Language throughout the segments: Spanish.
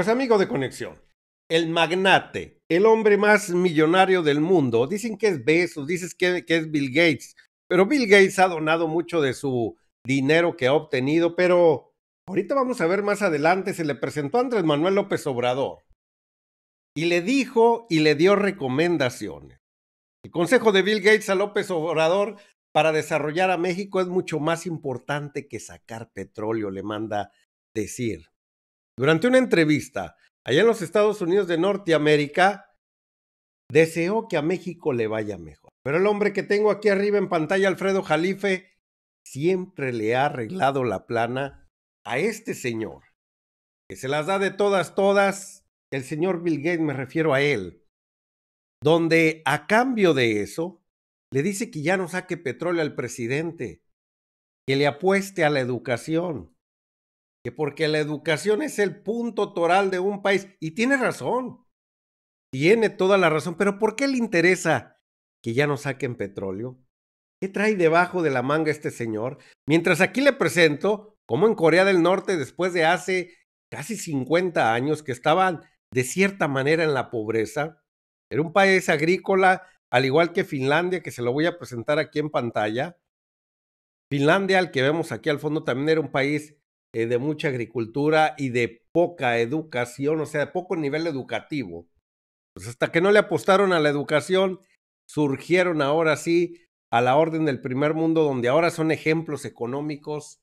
Pues amigo de conexión, el magnate, el hombre más millonario del mundo, dicen que es Bezos, dices que, que es Bill Gates, pero Bill Gates ha donado mucho de su dinero que ha obtenido, pero ahorita vamos a ver más adelante, se le presentó a Andrés Manuel López Obrador y le dijo y le dio recomendaciones. El consejo de Bill Gates a López Obrador para desarrollar a México es mucho más importante que sacar petróleo, le manda decir. Durante una entrevista allá en los Estados Unidos de Norteamérica, deseó que a México le vaya mejor. Pero el hombre que tengo aquí arriba en pantalla, Alfredo Jalife, siempre le ha arreglado la plana a este señor, que se las da de todas, todas, el señor Bill Gates, me refiero a él, donde a cambio de eso, le dice que ya no saque petróleo al presidente, que le apueste a la educación, que porque la educación es el punto toral de un país, y tiene razón, tiene toda la razón, pero ¿por qué le interesa que ya no saquen petróleo? ¿Qué trae debajo de la manga este señor? Mientras aquí le presento cómo en Corea del Norte, después de hace casi 50 años que estaban de cierta manera en la pobreza, era un país agrícola, al igual que Finlandia, que se lo voy a presentar aquí en pantalla. Finlandia, al que vemos aquí al fondo, también era un país eh, de mucha agricultura y de poca educación, o sea, de poco nivel educativo. Pues hasta que no le apostaron a la educación, surgieron ahora sí a la orden del primer mundo, donde ahora son ejemplos económicos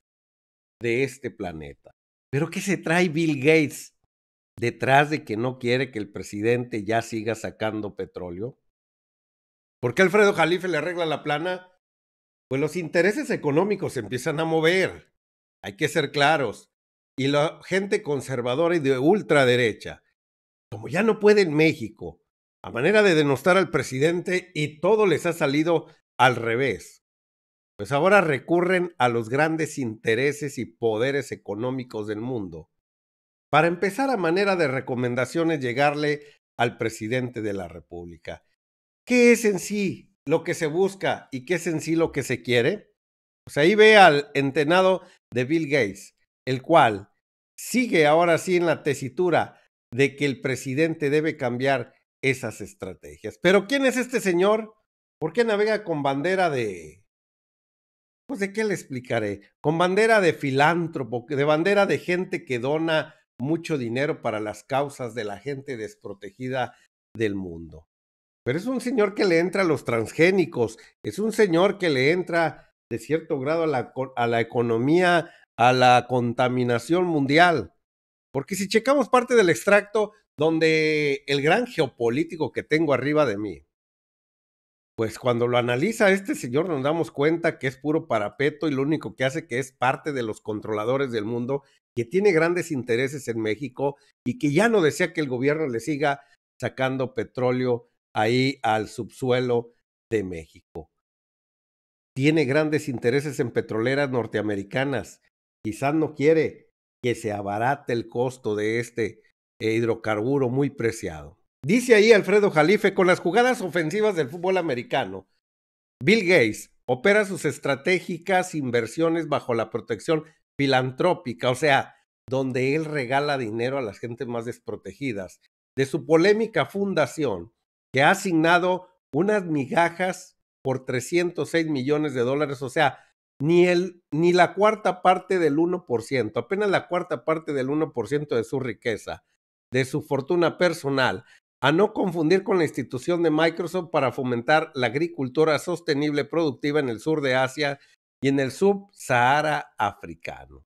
de este planeta. Pero ¿qué se trae Bill Gates detrás de que no quiere que el presidente ya siga sacando petróleo? ¿Por qué Alfredo Jalife le arregla la plana? Pues los intereses económicos se empiezan a mover. Hay que ser claros. Y la gente conservadora y de ultraderecha, como ya no puede en México, a manera de denostar al presidente y todo les ha salido al revés. Pues ahora recurren a los grandes intereses y poderes económicos del mundo. Para empezar a manera de recomendaciones llegarle al presidente de la República. ¿Qué es en sí lo que se busca y qué es en sí lo que se quiere? Pues ahí ve al entenado de Bill Gates, el cual sigue ahora sí en la tesitura de que el presidente debe cambiar esas estrategias. Pero ¿quién es este señor? ¿Por qué navega con bandera de... Pues de qué le explicaré? Con bandera de filántropo, de bandera de gente que dona mucho dinero para las causas de la gente desprotegida del mundo. Pero es un señor que le entra a los transgénicos, es un señor que le entra de cierto grado a la, economía, a la contaminación mundial. Porque si checamos parte del extracto donde el gran geopolítico que tengo arriba de mí, pues cuando lo analiza este señor nos damos cuenta que es puro parapeto y lo único que hace que es parte de los controladores del mundo, que tiene grandes intereses en México y que ya no desea que el gobierno le siga sacando petróleo ahí al subsuelo de México tiene grandes intereses en petroleras norteamericanas. Quizás no quiere que se abarate el costo de este eh, hidrocarburo muy preciado. Dice ahí Alfredo Jalife, con las jugadas ofensivas del fútbol americano, Bill Gates opera sus estratégicas inversiones bajo la protección filantrópica, o sea, donde él regala dinero a las gentes más desprotegidas, de su polémica fundación, que ha asignado unas migajas por 306 millones de dólares, o sea, ni, el, ni la cuarta parte del 1%, apenas la cuarta parte del 1% de su riqueza, de su fortuna personal, a no confundir con la institución de Microsoft para fomentar la agricultura sostenible productiva en el sur de Asia y en el subsahara africano.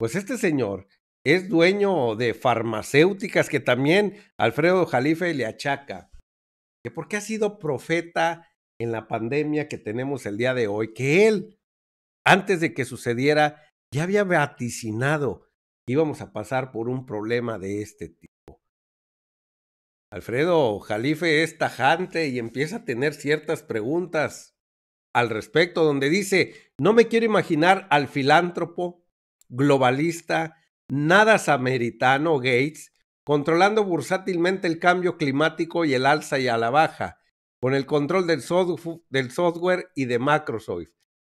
Pues este señor es dueño de farmacéuticas que también Alfredo Jalife le achaca, que porque ha sido profeta en la pandemia que tenemos el día de hoy, que él, antes de que sucediera, ya había vaticinado que íbamos a pasar por un problema de este tipo. Alfredo Jalife es tajante y empieza a tener ciertas preguntas al respecto, donde dice, no me quiero imaginar al filántropo, globalista, nada samaritano Gates, controlando bursátilmente el cambio climático y el alza y a la baja, con el control del, software y de Microsoft.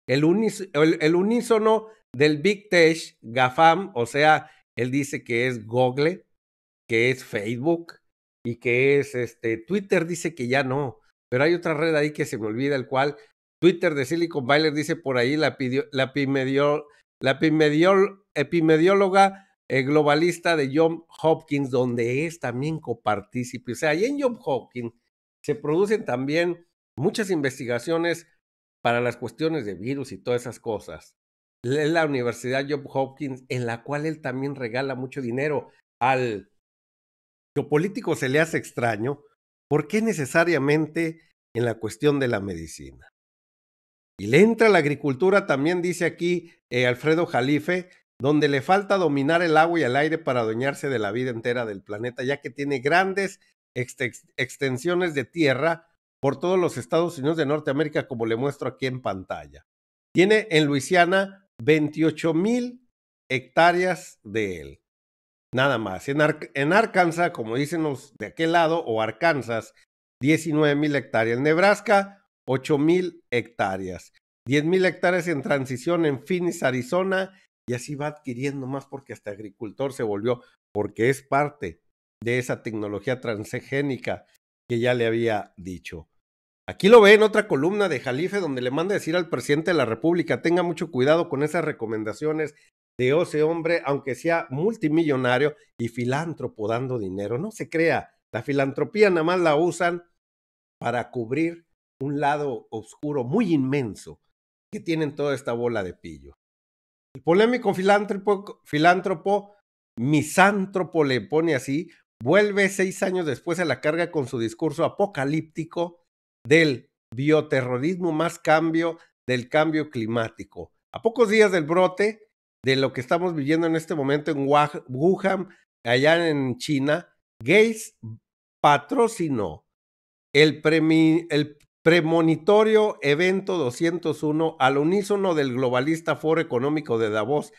El, unísono del Big Tech, GAFAM, o sea, él dice que es Google, que es Facebook y que es este Twitter, dice que ya no, pero hay otra red ahí que se me olvida, el cual Twitter de Silicon Valley dice por ahí la, la, epimedióloga eh, globalista de John Hopkins, donde es también copartícipe. O sea, y en John Hopkins se producen también muchas investigaciones para las cuestiones de virus y todas esas cosas. la Universidad Job Hopkins, en la cual él también regala mucho dinero. Al geopolítico se le hace extraño, ¿por qué necesariamente en la cuestión de la medicina? Y le entra la agricultura, también dice aquí eh, Alfredo Jalife, donde le falta dominar el agua y el aire para adueñarse de la vida entera del planeta, ya que tiene grandes extensiones de tierra por todos los Estados Unidos de Norteamérica, como le muestro aquí en pantalla. Tiene en Luisiana 28 mil hectáreas de él. Nada más. En, Arkansas, como dicen los de aquel lado, o Arkansas, 19 mil hectáreas. En Nebraska, 8 mil hectáreas. 10 mil hectáreas en transición en Phoenix, Arizona. Y así va adquiriendo más porque hasta agricultor se volvió, porque es parte de esa tecnología transgénica que ya le había dicho. Aquí lo ve en otra columna de Jalife donde le manda decir al presidente de la República, tenga mucho cuidado con esas recomendaciones de ese hombre, aunque sea multimillonario y filántropo dando dinero. No se crea, la filantropía nada más la usan para cubrir un lado oscuro muy inmenso que tienen toda esta bola de pillo. El polémico filántropo misántropo le pone así vuelve seis años después a la carga con su discurso apocalíptico del bioterrorismo más cambio del cambio climático. A pocos días del brote de lo que estamos viviendo en este momento en Wuhan, allá en China, Gates patrocinó el, premonitorio evento 201 al unísono del globalista foro económico de Davos,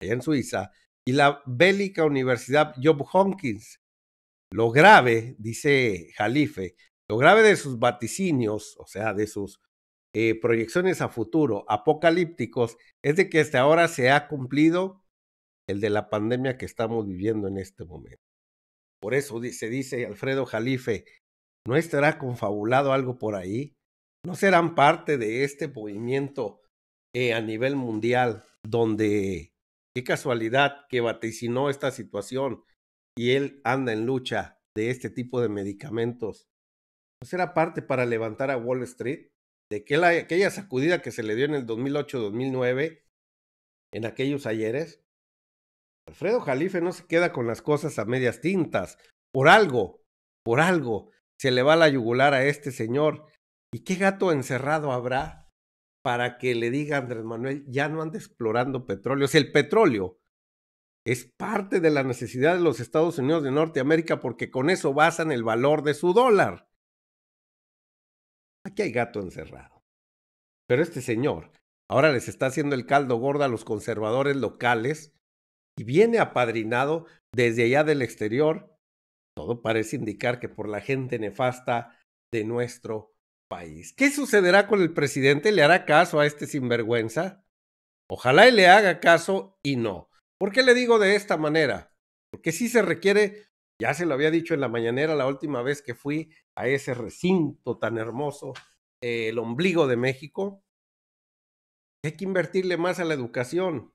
allá en Suiza, y la bélica Universidad Job Hopkins, lo grave, dice Jalife, lo grave de sus vaticinios, o sea, de sus eh, proyecciones a futuro apocalípticos, es de que hasta ahora se ha cumplido el de la pandemia que estamos viviendo en este momento. Por eso se dice Alfredo Jalife, ¿no estará confabulado algo por ahí? ¿No serán parte de este movimiento eh, a nivel mundial donde, qué casualidad que vaticinó esta situación y él anda en lucha de este tipo de medicamentos, ¿no pues, será parte para levantar a Wall Street? De aquella sacudida que se le dio en el 2008-2009, en aquellos ayeres, Alfredo Jalife no se queda con las cosas a medias tintas. Por algo, por algo, se le va la yugular a este señor. ¿Y qué gato encerrado habrá para que le diga a Andrés Manuel, ya no anda explorando petróleo? Si el petróleo es parte de la necesidad de los Estados Unidos de Norteamérica porque con eso basan el valor de su dólar. Aquí hay gato encerrado. Pero este señor ahora les está haciendo el caldo gordo a los conservadores locales y viene apadrinado desde allá del exterior. Todo parece indicar que por la gente nefasta de nuestro país. ¿Qué sucederá con el presidente? ¿Le hará caso a este sinvergüenza? Ojalá y le haga caso y no. ¿Por qué le digo de esta manera? Porque si se requiere, ya se lo había dicho en la mañanera la última vez que fui a ese recinto tan hermoso, eh, el ombligo de México, hay que invertirle más a la educación.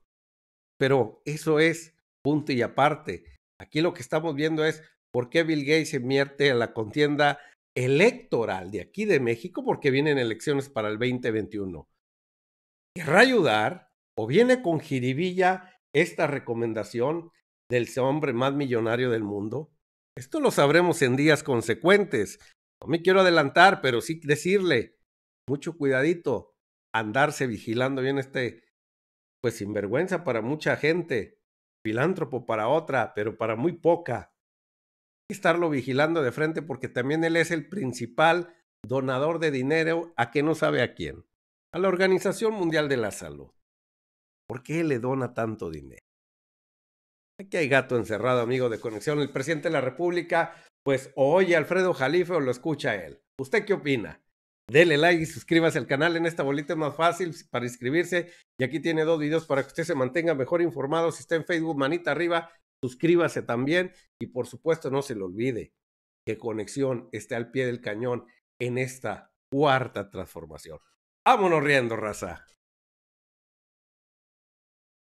Pero eso es punto y aparte. Aquí lo que estamos viendo es por qué Bill Gates se invierte a la contienda electoral de aquí de México, porque vienen elecciones para el 2021. Querrá ayudar o viene con jiribilla esta recomendación del hombre más millonario del mundo? Esto lo sabremos en días consecuentes. No me quiero adelantar, pero sí decirle, mucho cuidadito, andarse vigilando bien este, pues sinvergüenza para mucha gente, filántropo para otra, pero para muy poca. Estarlo vigilando de frente porque también él es el principal donador de dinero a que no sabe a quién, a la Organización Mundial de la Salud. ¿Por qué le dona tanto dinero? Aquí hay gato encerrado, amigo de conexión. El presidente de la República, pues oye Alfredo Jalife o lo escucha él. ¿Usted qué opina? Dele like y suscríbase al canal. En esta bolita es más fácil para inscribirse. Y aquí tiene dos videos para que usted se mantenga mejor informado. Si está en Facebook, manita arriba, suscríbase también. Y por supuesto, no se le olvide que Conexión esté al pie del cañón en esta cuarta transformación. Vámonos riendo, raza.